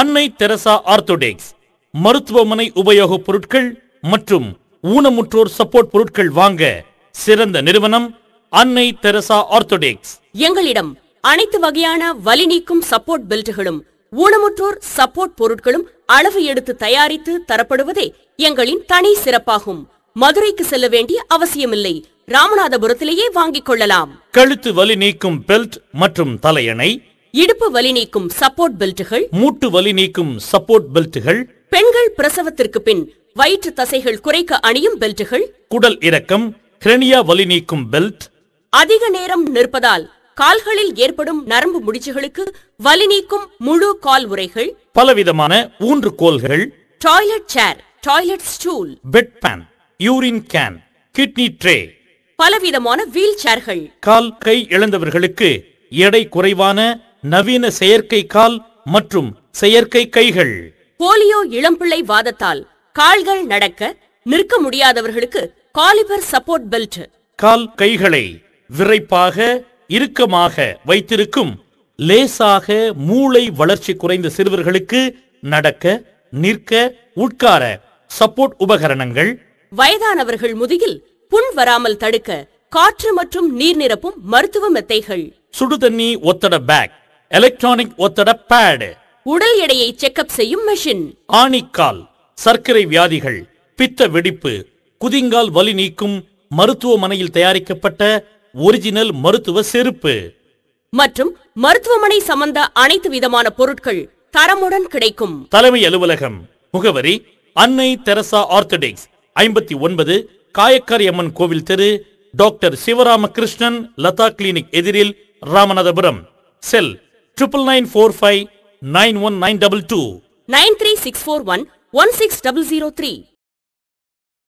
அன்னை Teresa orthodox மருத்துவமனை உபயோகப் பொருட்கள் மற்றும் ஊனமுற்றோர் சப்போர்ட் பொருட்கள் வாங்க சிறந்த நிறுவனம் அன்னை தெரசா ஆர்த்தோடெக்ஸ் எங்களிடம் அனைத்து வகையான வலி நீக்கும் சப்போர்ட் பெல்ட்டுகளும் ஊனமுற்றோர் சப்போர்ட் பொருட்களும் அளவு எடுத்து தயாரித்து தரப்படுவதே எங்களின் தனி சிறப்பாகும் மதுரைக்கு செல்ல வேண்டிய அவசியமில்லை ராமநாதபுரத்திலேயே வாங்கிக் கொள்ளலாம் கழுத்து வலி நீக்கும் பெல்ட் மற்றும் தலையணை இடுப்பு வலி நீக்கும் சப்போர்ட் பெல்ட்டுகள் மூட்டு வலி நீக்கும் சப்போர்ட் பெல்ட்டுகள் பெண்கள் பிரசவத்திற்கு பின் வயிற்று தசைகள் குறைக்க அணியும் பெல்ட்டுகள் குடல் இறக்கம் கிரணியா வலி நீக்கும் பெல்ட் அதிக நேரம் நிற்பதால் கால்களில் ஏற்படும் நரம்பு முடிச்சுகளுக்கு வலி நீக்கும் முழு கால் உரைகள் பலவிதமான கோல்கள் toilet chair toilet stool bed pan urine can kidney tray பலவிதமான வீல் சேர்கள் கால் கை இழந்தவர்களுக்கு எடை குறைவான நவீன செயற்கை கால் மற்றும் செயற்கை கைகள் போலியோ இளம்பிள்ளை வாதத்தால் கால்கள் நடக்க நிற்க முடியாதவர்களுக்கு காலிபர் சப்போர்ட் பெல்ட் கால் கைகளை விரைப்பாக இறுக்கமாக வைத்திருக்கும் லேசாக மூளை வளர்ச்சி குறைந்த சிறுவர்களுக்கு நடக்க நிற்க உட்கார சப்போர்ட் உபகரணங்கள் வயதானவர்கள் முதுகில் புண் வராமல் தடுக்க காற்று மற்றும் நீர் நிரப்பும் மருத்துவ மெத்தைகள் சுடுதண்ணி ஒத்தட பேக் எலக்ட்ரானிக் ஒத்தட பேடு உடல் எடையை செக்அப் செய்யும் மெஷின் ஆணிக்கால் சர்க்கரை வியாதிகள் பித்த வெடிப்பு குதிங்கால் வலி நீக்கும் மருத்துவமனையில் தயாரிக்கப்பட்ட ஒரிஜினல் மருத்துவ செருப்பு மற்றும் மருத்துவமனை சம்பந்த அனைத்து விதமான பொருட்கள் தரமுடன் கிடைக்கும் தலைமை அலுவலகம் முகவரி அன்னை தெரசா ஆர்த்தடிக்ஸ் ஐம்பத்தி ஒன்பது காயக்காரி அம்மன் கோவில் தெரு டாக்டர் சிவராமகிருஷ்ணன் லதா கிளினிக் எதிரில் ராமநாதபுரம் செல் triple nine four five nine one nine double two nine three six four one one six double zero three.